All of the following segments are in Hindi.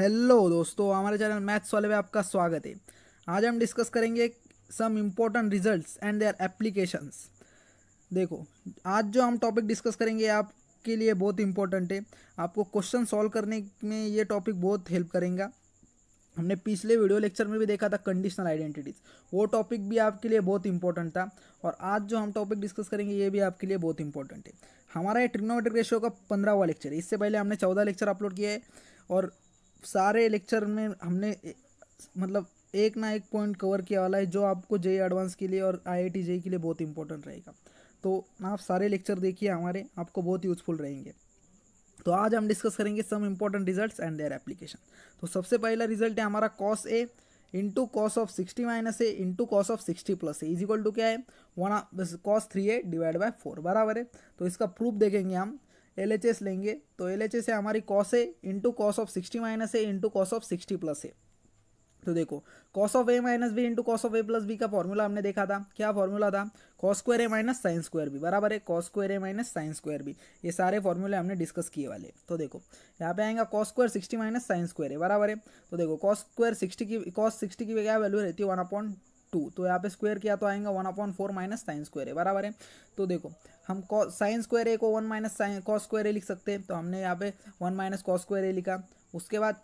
हेलो दोस्तों हमारे चैनल मैथ्स वाले में आपका स्वागत है आज हम डिस्कस करेंगे some important results and their applications देखो आज जो हम टॉपिक डिस्कस करेंगे आपके लिए बहुत इम्पोर्टेंट है आपको क्वेश्चन सॉल्व करने में ये टॉपिक बहुत हेल्प करेगा हमने पिछले वीडियो लेक्चर में भी देखा था कंडीशनल आइडेंटिटीज़ वो टॉपिक भी आपके लिए बहुत इंपॉर्टेंट था और आज जो हम टॉपिक डिस्कस करेंगे ये भी आपके लिए बहुत इंपॉर्टेंट है हमारा ये ट्रिग्नोमेट्रिक रेशियो का पंद्रहवा लेक्चर है इससे पहले हमने चौदह लेक्चर अपलोड किया है और सारे लेक्चर में हमने मतलब एक ना एक पॉइंट कवर किया वाला है जो आपको जे एडवांस के लिए और आई आई जे के लिए बहुत इंपॉर्टेंट रहेगा तो आप सारे लेक्चर देखिए हमारे आपको बहुत यूजफुल रहेंगे तो आज हम डिस्कस करेंगे some important results and their application तो सबसे पहला रिजल्ट है हमारा cos A into cos of sixty minus A into cos of sixty plus A is equal to क्या है one cos three A divide by four बराबर है तो इसका प्रूफ देखेंगे हम एल एच एस लेंगे तो एल एच एस है हमारी cos A into cos of sixty minus है into cos of sixty plus है तो देखो cos of A minus B into cos of A plus B का फॉर्मूला हमने देखा था क्या फॉर्मूला था cos square A minus sine square B बराबर है cos square A minus sine square B ये सारे फॉर्मूले हमने डिस्कस किए वाले तो देखो यहाँ पे आएगा cos square sixty minus sine square है बराबर है तो देखो कॉस स्क्वायर सिक्सटी की कॉस सिक्सटी की क्या वैल्यू रहती है वन अपॉइंट टू तो यहाँ पे स्क्वायर किया तो आएगा one upon four minus sine square है बराबर है तो देखो हम साइन स्क्वायर ए को one minus sine cos square A लिख सकते हैं तो हमने यहाँ पे one minus cos square A लिखा उसके बाद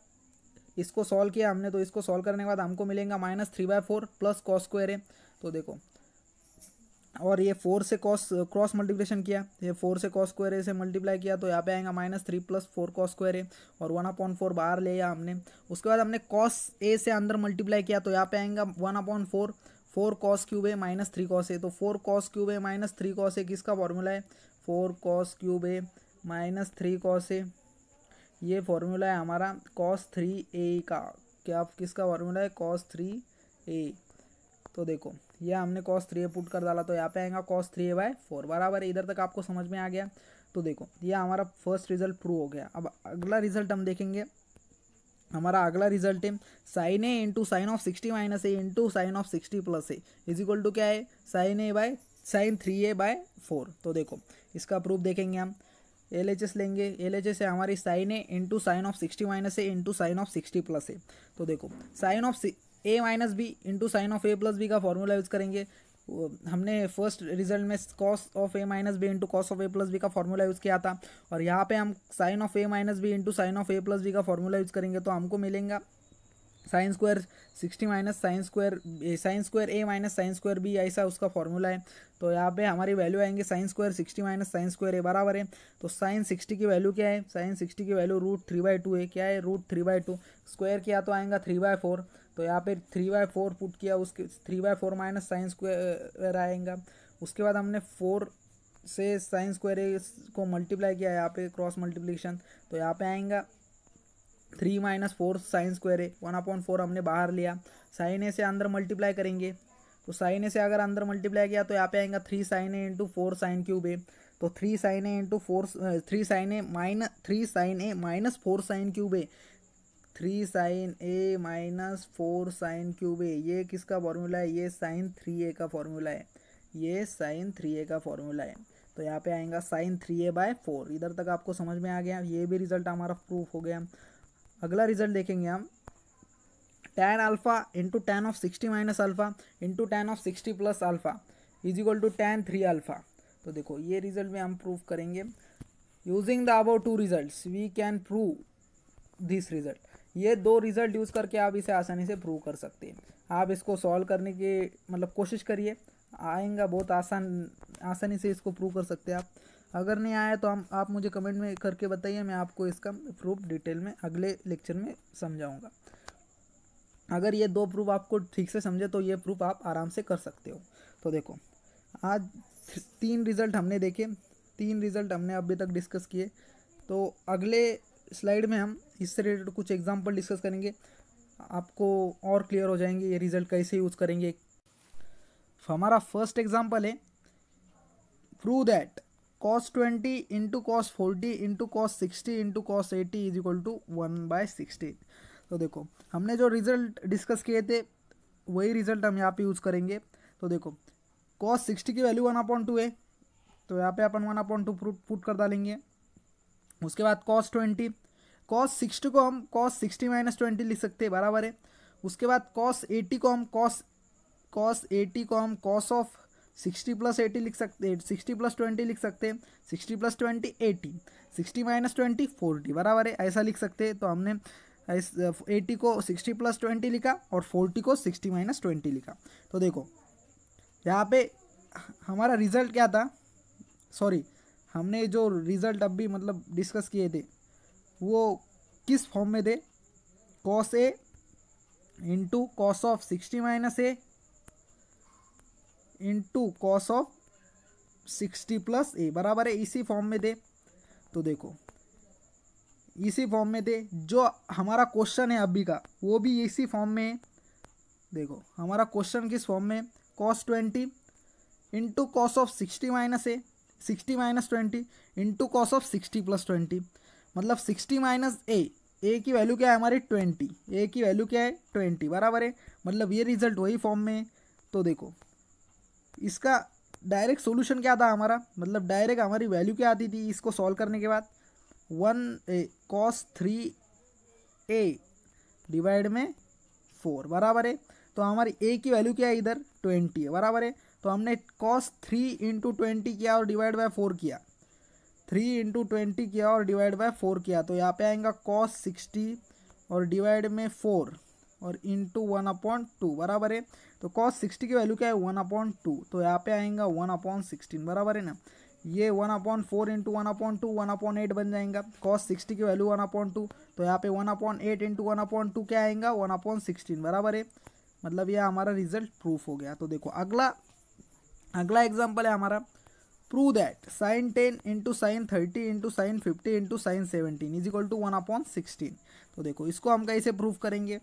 इसको सॉल्व किया हमने तो इसको सॉल्व करने के बाद हमको मिलेगा minus three by four plus cos square A तो देखो और ये फोर से कॉस क्रॉस मल्टीप्लिकेशन किया ये फोर से कॉस स्क्वायर ए से मल्टीप्लाई किया तो यहाँ पे आएगा minus three plus four cos square A और वन अपॉन फोर बाहर ले आया हमने उसके बाद हमने कॉस ए से अंदर मल्टीप्लाई किया तो यहाँ पे आएगा one upon four four cos cube A minus three cos A तो four cos cube A minus three cos A किसका फॉर्मूला है four cos cube A minus three cos A ये फॉर्मूला है हमारा कॉस थ्री ए का क्या किसका फॉर्मूला है कॉस थ्री ए तो देखो ये हमने कॉस थ्री ए पुट कर डाला तो यहाँ पे आएगा cos three A by four बराबर इधर तक आपको समझ में आ गया तो देखो ये हमारा फर्स्ट रिजल्ट प्रूव हो गया अब अगला रिजल्ट हम देखेंगे हमारा अगला रिजल्ट है sine A into sine of sixty minus A into sine of sixty plus A is equal to क्या है sine A by sine three A by four तो देखो इसका प्रूफ देखेंगे हम एल एच एस लेंगे एल एच एस है हमारी sine A into sine of sixty minus A into sine of sixty plus A तो देखो sine of A minus B into sine of A plus B का फॉर्मूला यूज़ करेंगे हमने फर्स्ट रिजल्ट में cos of A minus B into cos of A plus B का फॉर्मूला यूज़ किया था और यहाँ पे हम sine of A minus B into sine of A plus B का फॉर्मूला यूज़ करेंगे तो हमको मिलेगा sine square sixty minus sine square sine square A minus sine square B ऐसा उसका फॉर्मूला है तो यहाँ पे हमारी वैल्यू आएंगे sine square sixty minus sine square A बराबर है तो साइन सिक्सटी की वैल्यू क्या है साइन सिक्सटी की value root three by two है क्या है root three by two square किया तो आएगा थ्री बाय फोर तो यहाँ पे थ्री बाय फोर पुट किया उसके three by four minus sine square आएगा उसके बाद हमने फोर से साइन स्क्वायर को मल्टीप्लाई किया यहाँ पे क्रॉस मल्टीप्लिकेशन तो यहाँ पे आएगा three minus four sine square है वन अपॉन फोर हमने बाहर लिया साइन ए से अंदर मल्टीप्लाई करेंगे तो साइन ए से अगर अंदर मल्टीप्लाई किया तो यहाँ पे आएगा three sine A into four sine cube है तो three sine A into four three sine A minus three sine A minus four sine cube है three sine A minus four sine cube है ये किसका फॉर्मूला है ये साइन थ्री ए का फॉर्मूला है ये साइन थ्री ए का फॉर्मूला है तो यहाँ पे आएगा sine three A by four इधर तक आपको समझ में आ गया ये भी रिजल्ट हमारा प्रूफ हो गया अगला रिजल्ट देखेंगे हम tan alpha into tan of sixty minus alpha into tan of sixty plus alpha is equal to tan three alpha तो देखो ये रिजल्ट में हम प्रूव करेंगे using the about two result we can prove this result ये दो रिजल्ट यूज़ करके आप इसे आसानी से प्रूव कर सकते हैं आप इसको सॉल्व करने की मतलब कोशिश करिए आएगा बहुत आसान आसानी से इसको प्रूव कर सकते हैं आप अगर नहीं आया तो हम आप मुझे कमेंट में करके बताइए मैं आपको इसका प्रूफ डिटेल में अगले लेक्चर में समझाऊँगा अगर ये दो प्रूफ आपको ठीक से समझे तो ये प्रूफ आप आराम से कर सकते हो तो देखो आज तीन रिज़ल्ट हमने देखे तीन रिज़ल्ट हमने अभी तक डिस्कस किए तो अगले स्लाइड में हम इससे रिलेटेड कुछ एग्जाम्पल डिस्कस करेंगे आपको और क्लियर हो जाएंगे ये रिज़ल्ट कैसे यूज़ करेंगे हमारा फर्स्ट एग्जाम्पल है prove that cos twenty into cos forty into cos sixty into cos eighty is equal to one by sixty तो देखो हमने जो रिजल्ट डिस्कस किए थे वही रिजल्ट हम यहाँ पे यूज़ करेंगे तो देखो कॉस सिक्सटी की वैल्यू वन अपॉइंट टू है तो यहाँ पे अपन वन अपॉइंट टू पुट कर डालेंगे उसके बाद कॉस ट्वेंटी कॉस सिक्सटी को हम कॉस सिक्सटी माइनस ट्वेंटी लिख सकते हैं बराबर है उसके बाद कॉस एटी को हम कॉस कॉस एटी को हम cos of sixty plus eighty लिख सकते हैं सिक्सटी प्लस ट्वेंटी लिख सकते हैं sixty plus twenty eighty sixty minus twenty forty बराबर है ऐसा लिख सकते हैं तो हमने एटी को सिक्सटी प्लस ट्वेंटी लिखा और फोर्टी को सिक्सटी माइनस ट्वेंटी लिखा तो देखो यहाँ पे हमारा रिज़ल्ट क्या था सॉरी हमने जो रिज़ल्ट अब भी मतलब डिस्कस किए थे वो किस फॉर्म में थे cos A into cos of sixty minus A into cos of sixty plus A बराबर है इसी फॉर्म में दे तो देखो इसी फॉर्म में दे जो हमारा क्वेश्चन है अभी का वो भी इसी फॉर्म में है देखो हमारा क्वेश्चन किस फॉर्म में cos twenty into cos of sixty minus A sixty minus twenty into cos of sixty plus twenty मतलब सिक्सटी माइनस ए ए की वैल्यू क्या है हमारी ट्वेंटी ए की वैल्यू क्या है ट्वेंटी बराबर है मतलब ये रिजल्ट वही फॉर्म में है तो देखो इसका डायरेक्ट सोल्यूशन क्या था हमारा मतलब डायरेक्ट हमारी वैल्यू क्या आती थी इसको सॉल्व करने के बाद one A cos three A divide में फोर बराबर है तो हमारी ए की वैल्यू क्या है इधर ट्वेंटी है बराबर है तो हमने कॉस थ्री इंटू ट्वेंटी किया और डिवाइड बाय फोर किया थ्री इंटू ट्वेंटी किया और डिवाइड बाय फोर किया तो यहाँ पे आएगा कॉस सिक्सटी और डिवाइड में फोर और into one upon two बराबर है तो कॉस सिक्सटी की वैल्यू क्या है वन अपॉइंट टू तो यहाँ पे आएगा वन अपॉइंट सिक्सटीन बराबर है ना ये one upon four into one upon two one upon eight बन जाएगा कॉस सिक्सटी की वैल्यू वन अपॉइंट टू तो यहाँ पे one upon eight into one upon two क्या आएगा वन अपॉइंट सिक्सटीन बराबर है मतलब यह हमारा रिजल्ट प्रूफ हो गया तो देखो अगला अगला एग्जाम्पल है हमारा prove that sine ten into sine thirty into sine fifty into sine seventeen is equal to one upon sixteen तो देखो इसको हम कैसे प्रूफ करेंगे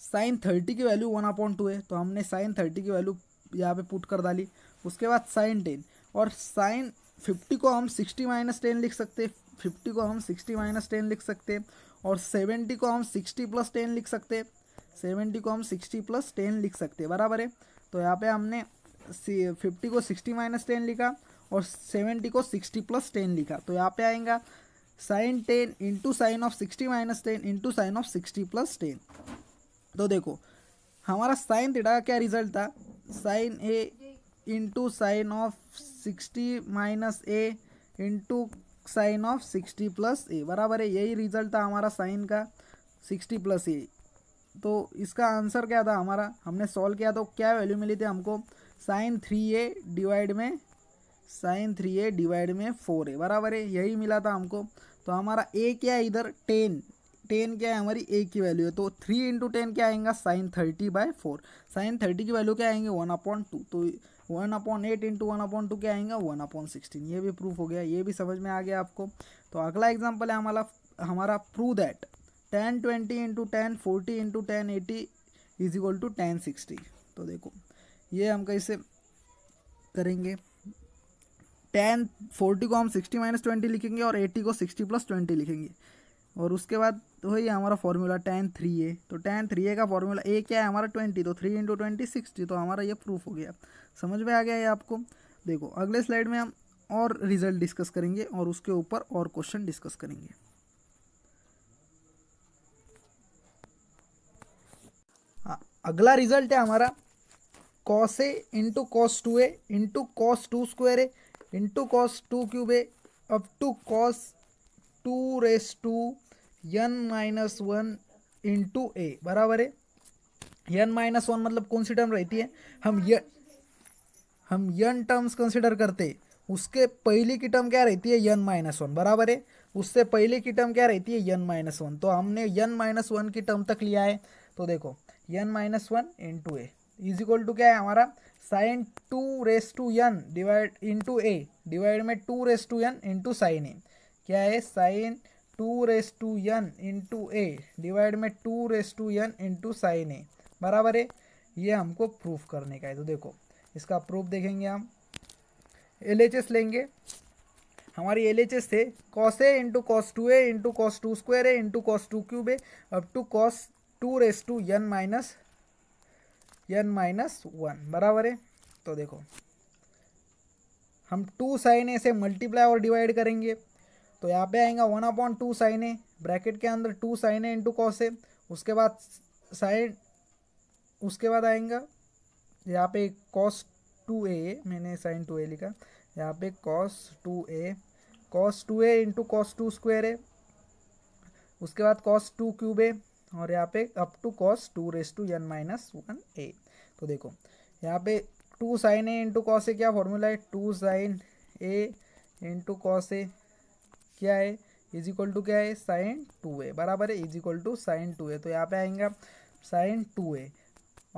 साइन थर्टी की वैल्यू वन अपॉइंट टू है तो हमने साइन थर्टी की वैल्यू यहाँ पे पुट कर डाली उसके बाद साइन टेन और साइन फिफ्टी को हम सिक्सटी माइनस टेन लिख सकते हैं फिफ्टी को हम सिक्सटी माइनस टेन लिख सकते हैं और सेवेंटी को हम सिक्सटी प्लस टेन लिख सकते सेवेंटी को हम सिक्सटी प्लस टेन लिख सकते बराबर है तो यहाँ पर हमने फिफ्टी को सिक्सटी माइनस टेन लिखा और सेवेंटी को सिक्सटी प्लस टेन लिखा तो यहाँ पे आएगा sine ten into sine of sixty minus ten into sine of sixty plus ten तो देखो हमारा साइन थीटा का क्या रिजल्ट था sine A into sine of sixty minus A into sine of sixty plus A बराबर है यही रिजल्ट था हमारा साइन का सिक्सटी प्लस ए तो इसका आंसर क्या था हमारा हमने सॉल्व किया तो क्या वैल्यू मिली थी हमको साइन थ्री ए डिवाइड में साइन थ्री ए डिवाइड में फोर ए बराबर है यही मिला था हमको तो हमारा ए क्या है इधर टेन टेन क्या है हमारी ए की वैल्यू है तो थ्री इंटू टेन क्या आएगा sine thirty by four sine thirty की वैल्यू क्या आएंगे वन अपॉइंट टू तो one upon eight into one upon two क्या आएगा वन अपॉइंट सिक्सटीन ये भी प्रूफ हो गया ये भी समझ में आ गया आपको तो अगला एग्जाम्पल है हमारा हमारा prove that tan twenty into tan forty into tan eighty is equal to tan sixty तो देखो ये हम कैसे करेंगे टेन फोर्टी को हम सिक्सटी माइनस ट्वेंटी लिखेंगे और एटी को सिक्सटी प्लस ट्वेंटी लिखेंगे और उसके बाद तो भाई हमारा फॉर्मूला टेन थ्री ए तो टेन थ्री ए का फॉर्मूला ए क्या है हमारा ट्वेंटी तो थ्री इंटू ट्वेंटी सिक्सटी तो हमारा ये प्रूफ हो गया समझ में आ गया ये आपको देखो अगले स्लाइड में हम और रिजल्ट डिस्कस करेंगे और उसके ऊपर और क्वेश्चन डिस्कस करेंगे हाँ, अगला रिजल्ट है हमारा cos A into cos two A into cos two square A into cos two cube A up to cos two raise to n minus one into A बराबर है यन माइनस वन मतलब कौन सी टर्म रहती है हम य हम यन टर्म्स कंसिडर करते उसके पहले की टर्म क्या रहती है यन माइनस वन बराबर है उससे पहले की टर्म क्या रहती है यन माइनस वन तो हमने यन माइनस वन की टर्म तक लिया है तो देखो n minus one into A is equal to क्या है हमारा sine two raise to n divide into A divide में two raise to n into sine A क्या है sine two raise to n into A divide में two raise to n into sine A बराबर है ये हमको प्रूफ करने का है तो देखो इसका प्रूफ देखेंगे हम एल एच एस लेंगे हमारी एल एच एस थे cos A into cos two A into cos two square A into cos two cube A up to cos two raise to n minus n minus one बराबर है तो देखो हम टू साइन ए से मल्टीप्लाई और डिवाइड करेंगे तो यहाँ पे आएगा one upon two sine A bracket के अंदर two sine A into cos A उसके बाद साइन उसके बाद आएगा यहाँ पे कॉस टू ए मैंने साइन टू ए लिखा यहाँ पे cos two A cos two A into cos two square है उसके बाद कॉस टू क्यूब ए और यहाँ पे up to cos two raise to n minus one A तो देखो यहाँ पे two sine A into cos A क्या फॉर्मूला है two sine A into cos A क्या है इज इक्वल टू क्या है साइन टू ए बराबर है is equal to sine two A तो यहाँ पे आएंगे साइन टू ए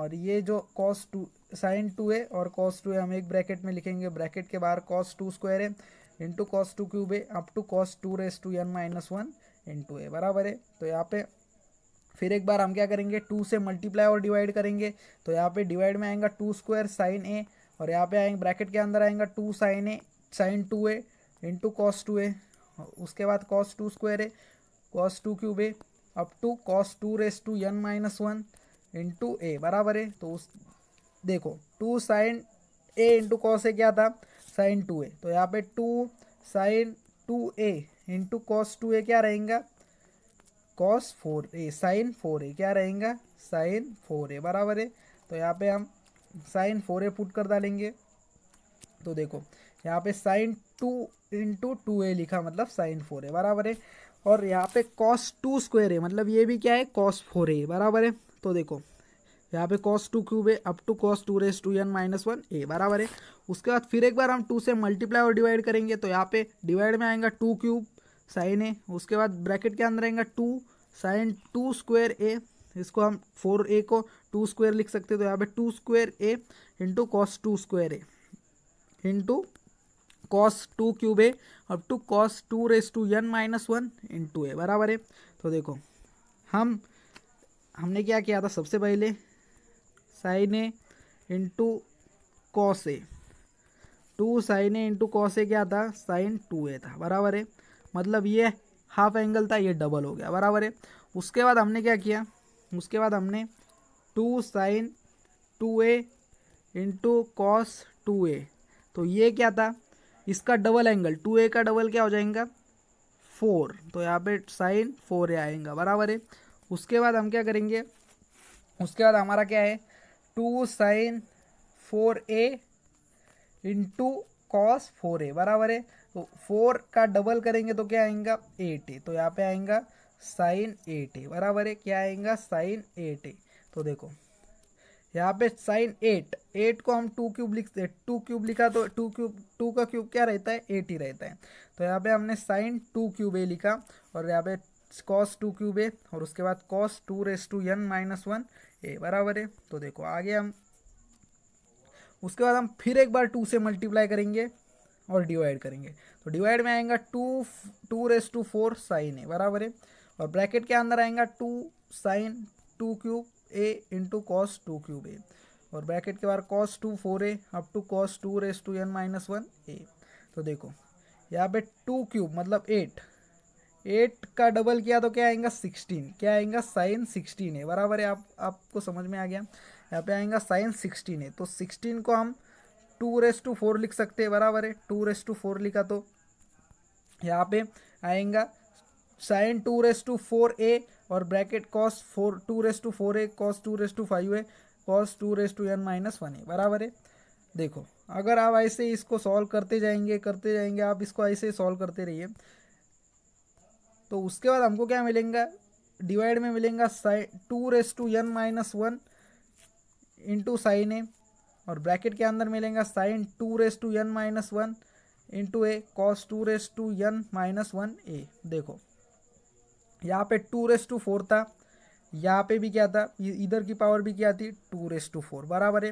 और ये जो cos two sine two A और कॉस टू ए हम एक ब्रैकेट में लिखेंगे ब्रैकेट के बाहर कॉस टू स्क्वायर है इंटू कॉस टू क्यूब है up to cos two raise to n minus one into A बराबर है तो यहाँ पे फिर एक बार हम क्या करेंगे टू से मल्टीप्लाई और डिवाइड करेंगे तो यहाँ पे डिवाइड में आएगा टू स्क्वायर साइन ए और यहाँ पे आएंगे ब्रैकेट के अंदर आएगा two sine A sine two A into cos two A उसके बाद कॉस टू स्क्वायर है कॉस टू क्यूब है up to cos two raise to n minus one into A बराबर है तो उस देखो two sine A into cos A क्या था साइन टू ए तो यहाँ पे two sine two A into cos two A क्या रहेगा cos four A sine four ए क्या रहेगा साइन फोर ए बराबर है तो यहाँ पे हम साइन फोर ए पुट कर डालेंगे तो देखो यहाँ पे sine two into two A लिखा मतलब साइन फोर ए बराबर है और यहाँ पे कॉस टू स्क्वेयर है मतलब ये भी क्या है कॉस फोर ए बराबर है तो देखो यहाँ पे कॉस टू क्यूब है up to cos two raise to n minus one A बराबर है उसके बाद फिर एक बार हम टू से मल्टीप्लाई और डिवाइड करेंगे तो यहाँ पे डिवाइड में आएगा टू क्यूब साइन ए उसके बाद ब्रैकेट के अंदर आएगा two sine two square A इसको हम फोर ए को टू स्क्वेयर लिख सकते हैं तो यहाँ पे two square A into cos two square A into cos two cube A up to cos two raise to n minus one into A बराबर है तो देखो हम हमने क्या किया था सबसे पहले sine A into cos A two sine A into cos A क्या था साइन टू ए था बराबर है मतलब ये हाफ एंगल था ये डबल हो गया बराबर है उसके बाद हमने क्या किया उसके बाद हमने two sine two A into cos two A तो ये क्या था इसका डबल एंगल टू ए का डबल क्या हो जाएगा फोर तो यहाँ पे साइन फोर ए आएगा बराबर है उसके बाद हम क्या करेंगे उसके बाद हमारा क्या है two sine four A into cos four A बराबर है तो फोर का डबल करेंगे तो क्या आएगा एट ए तो यहाँ पे आएगा साइन एट ए बराबर है क्या आएगा साइन एट ए तो देखो यहाँ पे साइन एट एट को हम टू क्यूब लिखते टू क्यूब लिखा तो टू क्यूब टू का क्यूब क्या रहता है एट ही रहता है तो यहाँ पे हमने साइन टू क्यूब ए लिखा और यहाँ पे कॉस टू क्यूब ए और उसके बाद cos two raise to n minus one A बराबर है तो देखो आगे हम उसके बाद हम फिर एक बार टू से मल्टीप्लाई करेंगे और डिवाइड करेंगे तो डिवाइड में आएगा two two raise to four sine A बराबर है और ब्रैकेट के अंदर आएगा two sine two cube A into cos two cube A और ब्रैकेट के बाहर cos two four A up to cos two raise to n minus one A तो देखो यहाँ पे टू क्यूब मतलब एट एट का डबल किया तो क्या आएगा सिक्सटीन क्या आएगा साइन सिक्सटीन है बराबर है आप आपको समझ में आ गया यहाँ पे आएगा साइन सिक्सटीन है तो सिक्सटीन को हम टू रेस टू फोर लिख सकते हैं बराबर है टू रेस टू फोर लिखा तो यहाँ पे आएगा sine two raise to four A और bracket cos four two raise to four A cos two raise to five A cos two raise to n minus one A बराबर है देखो अगर आप ऐसे इसको सॉल्व करते जाएंगे करते जाएंगे आप इसको ऐसे सॉल्व करते रहिए तो उसके बाद हमको क्या मिलेगा डिवाइड में मिलेगा sine two raise to n minus one into sine A और ब्रैकेट के अंदर मिलेगा sine two raise to n minus one into A cos two raise to n minus one A देखो यहाँ पे टू रेस टू फोर था यहाँ पे भी क्या था इधर की पावर भी क्या थी टू रेस टू फोर बराबर है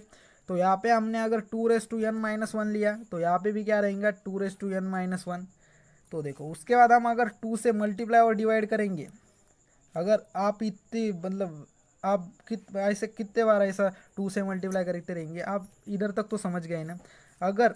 तो यहाँ पे हमने अगर two raise to n minus one लिया तो यहाँ पे भी क्या रहेगा two raise to n minus one तो देखो उसके बाद हम अगर टू से मल्टीप्लाई और डिवाइड करेंगे अगर आप इतनी मतलब आप कित ऐसे कितने बार ऐसा टू से मल्टीप्लाई करते रहेंगे आप इधर तक तो समझ गए ना अगर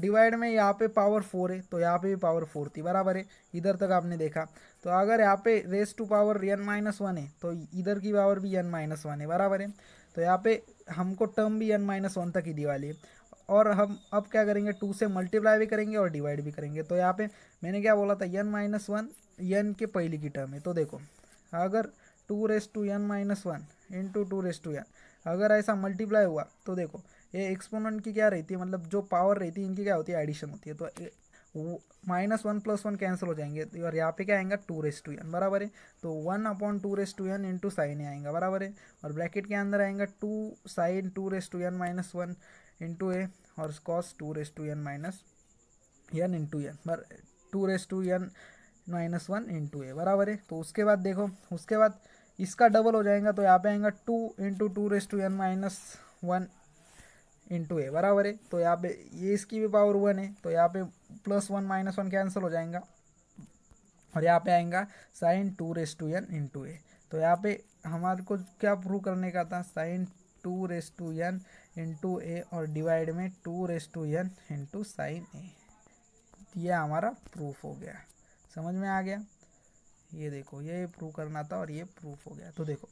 डिवाइड में यहाँ पे पावर फोर है तो यहाँ पे भी पावर फोर थी बराबर है इधर तक आपने देखा तो अगर यहाँ पे raise to power n minus one है तो इधर की पावर भी एन माइनस वन है बराबर है तो यहाँ पे हमको टर्म भी एन माइनस वन तक ही दी वाली है और हम अब क्या करेंगे टू से मल्टीप्लाई भी करेंगे और डिवाइड भी करेंगे तो यहाँ पे मैंने क्या बोला था एन माइनस वन एन के पहली की टर्म है तो देखो अगर two raise to n minus one into two raise to n अगर ऐसा मल्टीप्लाई हुआ तो देखो ये एक्सपोनेंट की क्या रहती है मतलब जो पावर रहती है इनकी क्या होती है एडिशन होती है तो minus one plus one cancel हो जाएंगे और तो यहाँ पे क्या आएगा टू रेस टू एन बराबर है तो one upon two raise to n into sine ही आएगा बराबर है और ब्रैकेट के अंदर आएगा two sine two raise to n minus one into A और cos two raise to n minus n into n बर two raise to n minus one into A बराबर है तो उसके बाद देखो उसके बाद इसका डबल हो जाएगा तो यहाँ पे आएगा two into two raise to n minus one into A बराबर है तो यहाँ पे ये इसकी भी पावर वन है तो यहाँ पे plus one minus one cancel हो जाएगा और यहाँ पे आएगा sine two raise to n into A तो यहाँ पे हमारे को क्या प्रूव करने का था sine two raise to n into A और डिवाइड में two raise to n into sine A ये हमारा प्रूफ हो गया समझ में आ गया ये देखो ये प्रूव करना था और ये प्रूफ हो गया तो देखो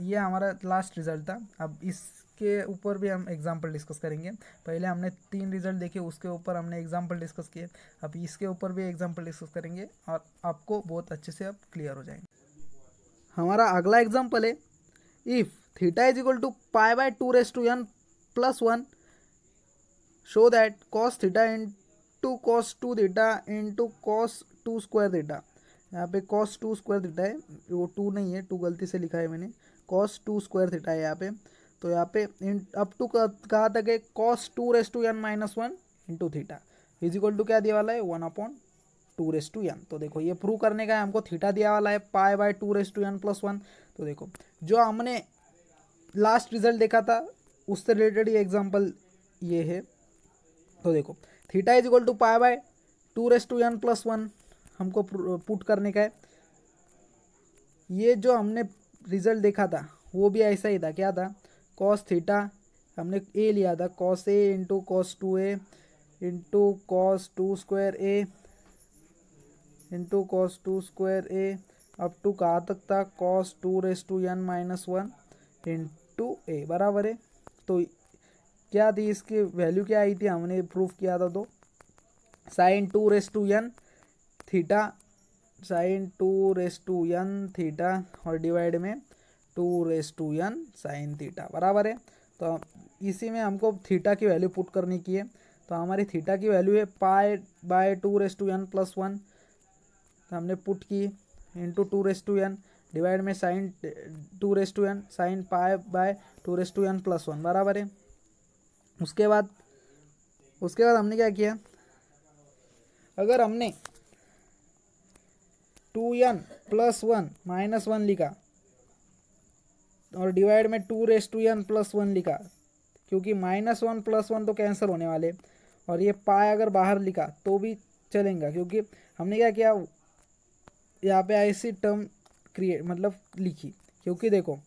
ये हमारा लास्ट रिजल्ट था अब इसके ऊपर भी हम एग्जाम्पल डिस्कस करेंगे पहले हमने तीन रिजल्ट देखे उसके ऊपर हमने एग्जाम्पल डिस्कस किए अब इसके ऊपर भी एग्जाम्पल डिस्कस करेंगे और आपको बहुत अच्छे से अब क्लियर हो जाएंगे हमारा अगला एग्जाम्पल है if theta is equal to pi by two raise to n plus one show that cos theta into cos two theta into cos two square theta यहाँ पे कॉस टू स्क्वायर थीटा है वो टू नहीं है टू गलती से लिखा है मैंने कॉस टू स्क्वायर थीटा है यहाँ पे तो यहाँ पे इन अप टू कहा तक है cos two raise to n minus one into theta is equal to क्या दिया वाला है one upon two raise to n तो देखो ये प्रूव करने का है हमको थीटा दिया वाला है pi by two raise to n plus one तो देखो जो हमने लास्ट रिजल्ट देखा था उससे रिलेटेड ये एग्जाम्पल ये है तो देखो theta is equal to pi by two raise to n plus one हमको पुट करने का है ये जो हमने रिजल्ट देखा था वो भी ऐसा ही था क्या था कॉस थीटा हमने ए लिया था cos A into cos two A into cos two square A into cos two square A up to कहा तक था cos two raise to n minus one into A बराबर है तो क्या थी इसकी वैल्यू क्या आई थी हमने प्रूफ किया था तो sine two raise to n theta sine two raise to n theta और डिवाइड में two raise to n sine theta बराबर है तो इसी में हमको थीटा की वैल्यू पुट करने की है तो हमारी थीटा की वैल्यू है pi by two raise to n plus one तो हमने पुट की into two raise to n divide में sine two raise to n sine pi by two raise to n plus one बराबर है उसके बाद उसके बाद हमने क्या किया अगर हमने two n plus one minus one लिखा और डिवाइड में two raise to n plus one लिखा क्योंकि माइनस वन प्लस वन तो कैंसिल होने वाले और ये पाए अगर बाहर लिखा तो भी चलेगा क्योंकि हमने क्या किया यहाँ पे ऐसी टर्म क्रिएट मतलब लिखी क्योंकि देखो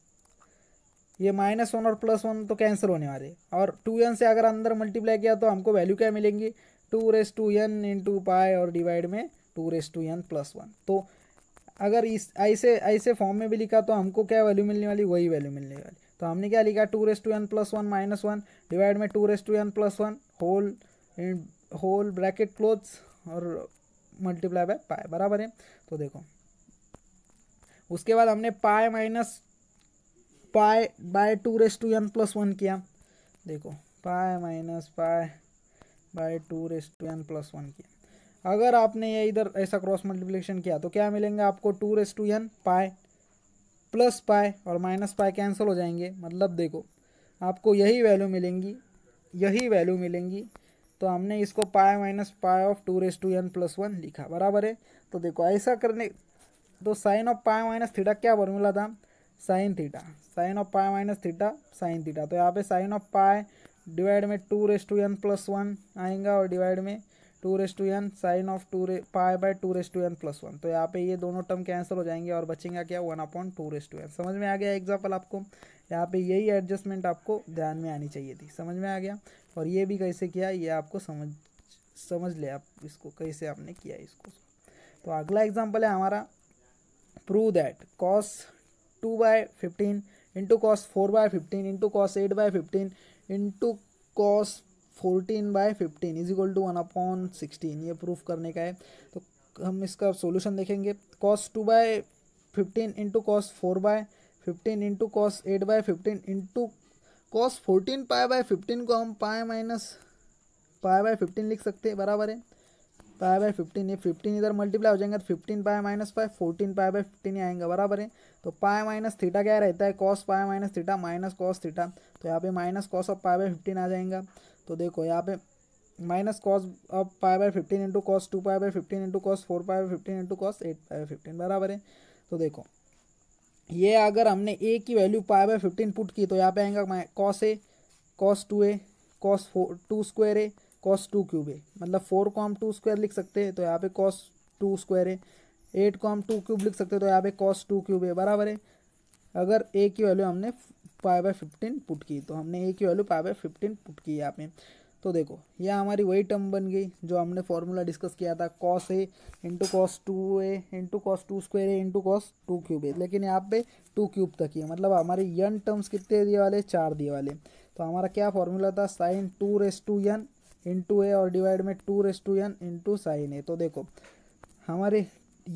ये माइनस वन और प्लस वन तो कैंसिल होने वाले और टू एन से अगर अंदर मल्टीप्लाई किया तो हमको वैल्यू क्या मिलेंगी two raise to n into pi और डिवाइड में two raise to n plus one तो अगर इस ऐसे ऐसे फॉर्म में भी लिखा तो हमको क्या वैल्यू मिलने वाली वही वैल्यू मिलने वाली तो हमने क्या लिखा two raise to n plus one minus one divide में two raise to n plus one whole whole bracket close और मल्टीप्लाई बाय पाए बराबर है तो देखो उसके बाद हमने pi minus pi by two raise to n plus one किया देखो pi minus pi by two raise to n plus one किया अगर आपने ये इधर ऐसा क्रॉस मल्टीप्लिकेशन किया तो क्या मिलेंगे आपको two raise to n pi plus pi और माइनस पाए कैंसिल हो जाएंगे मतलब देखो आपको यही वैल्यू मिलेंगी यही वैल्यू मिलेंगी तो हमने इसको pi minus pi of two raise to n plus one लिखा बराबर है तो देखो ऐसा करने तो sine of pi minus theta क्या फॉर्मूला था sine theta sine of pi minus theta sine theta तो यहाँ पे साइन ऑफ पाए डिवाइड में two raise to n plus one आएगा और डिवाइड में two raise to n sine of two raise pi by two raise to n plus one तो यहाँ पे ये दोनों टर्म कैंसिल हो जाएंगे और बचेंगे क्या one upon two raise to n समझ में आ गया एग्जाम्पल आपको यहाँ पे यही एडजस्टमेंट आपको ध्यान में आनी चाहिए थी समझ में आ गया और ये भी कैसे किया ये आपको समझ समझ ले आप इसको कैसे आपने किया इसको तो अगला एग्जाम्पल है हमारा prove that cos two by fifteen into cos four by fifteen into cos eight by fifteen into cos fourteen by fifteen is equal to one upon sixteen ये प्रूफ करने का है तो हम इसका सोल्यूशन देखेंगे cos two by fifteen into cos four by fifteen into cos eight by fifteen into cos fourteen pi by fifteen को हम पाए माइनस पाए बाय फिफ्टीन लिख सकते हैं बराबर है पाए बाय फिफ्टीन ये फिफ्टीन इधर मल्टीप्लाई हो जाएंगे तो फिफ्टीन पाए माइनस पाए फोर्टीन पाए बाय फिफ्टीन ही आएंगे बराबर है तो पाए माइनस थीटा क्या रहता है cos pi minus theta minus cos theta तो यहाँ पे minus cos of pi by fifteen आ जाएगा तो देखो यहाँ पे माइनस कॉस अब pi by fifteen into cos two pi by fifteen into cos four pi by fifteen into cos eight pi fifteen बराबर है तो देखो ये अगर हमने ए की value pi by fifteen put की तो यहाँ पे आएगा cos A cos two A cos four two square A cos two cube है मतलब फोर को हम टू स्क्वायर लिख सकते हैं तो यहाँ पे कॉस टू स्क्वायर है एट को हम टू क्यूब लिख सकते हैं तो यहाँ पे कॉस टू क्यूब है बराबर है अगर ए की वैल्यू हमने पाए बाय फिफ्टीन पुट की तो हमने ए की value pi by fifteen put की यहाँ पे तो देखो यह हमारी वही टर्म बन गई जो हमने फॉर्मूला डिस्कस किया था cos A into cos two A into cos two square A into cos two cube A लेकिन यहाँ पे टू क्यूब तक ही है मतलब हमारे यन टर्म्स कितने दिए वाले चार दिए वाले तो हमारा क्या फॉर्मूला था sine two raise to n into A और डिवाइड में two raise to n into sine A तो देखो हमारे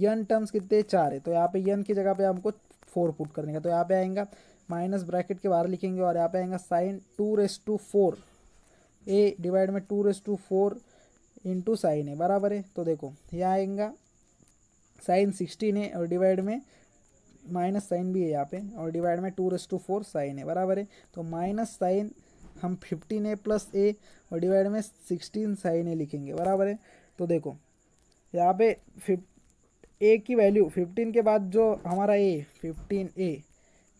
यन टर्म्स कितने चार है तो यहाँ पे यन की जगह पे हमको फोर पुट करने का तो यहाँ पे आएगा माइनस ब्रैकेट के बाहर लिखेंगे और यहाँ पे आएगा sine two raise to four A divide में two raise to four into sine है बराबर है तो देखो यहाँ आएगा साइन सिक्सटीन है और डिवाइड में माइनस साइन भी है यहाँ पे और डिवाइड में two raise to four sine है बराबर है तो माइनस साइन हम फिफ्टीन ए प्लस ए और डिवाइड में सिक्सटीन साइन ए लिखेंगे बराबर है तो देखो यहाँ पे फिफ्ट ए की वैल्यू फिफ्टीन के बाद जो हमारा ए फिफ्टीन ए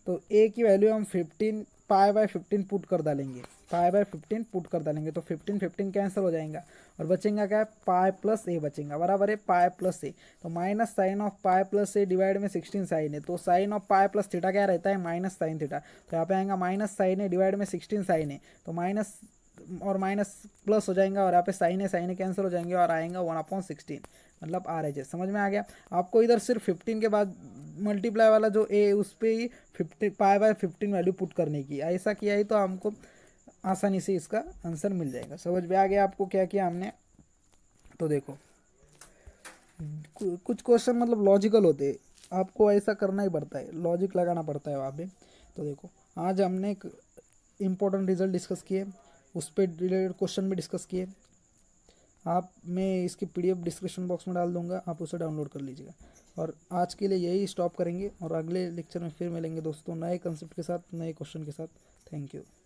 तो ए की वैल्यू हम फिफ्टीन पाए बाई फिफ्टीन पुट कर डालेंगे पाए बाय फिफ्टीन पुट कर डालेंगे तो फिफ्टीन फिफ्टीन कैंसिल हो जाएगा और बचेगा क्या है पाए प्लस ए बचेगा बराबर है पाए प्लस ए तो minus sine of pi plus A divide में सिक्सटीन साइन है तो sine of pi plus theta क्या रहता है माइनस साइन थीटा तो यहाँ पे आएगा माइनस साइन है डिवाइड में सिक्सटीन साइन है तो माइनस और माइनस प्लस हो जाएगा और यहाँ पे साइन है साइन है कैंसिल हो जाएंगे और आएगा वन अपॉन सिक्सटीन मतलब आर एच एस समझ में आ गया आपको इधर सिर्फ फिफ्टीन के बाद मल्टीप्लाई वाला जो ए उस पर ही fifty pi by fifteen value put करने की ऐसा किया ही तो हमको आसानी से इसका आंसर मिल जाएगा समझ में आ गया आपको क्या किया हमने तो देखो कुछ क्वेश्चन मतलब लॉजिकल होते हैं आपको ऐसा करना ही पड़ता है लॉजिक लगाना पड़ता है वहाँ पर तो देखो आज हमने एक इम्पोर्टेंट रिजल्ट डिस्कस किए उस पर रिलेटेड क्वेश्चन भी डिस्कस किए आप मैं इसकी पी डिस्क्रिप्शन बॉक्स में डाल दूंगा आप उसे डाउनलोड कर लीजिएगा और आज के लिए यही स्टॉप करेंगे और अगले लेक्चर में फिर मिलेंगे दोस्तों नए कंसेप्ट के साथ नए क्वेश्चन के साथ थैंक यू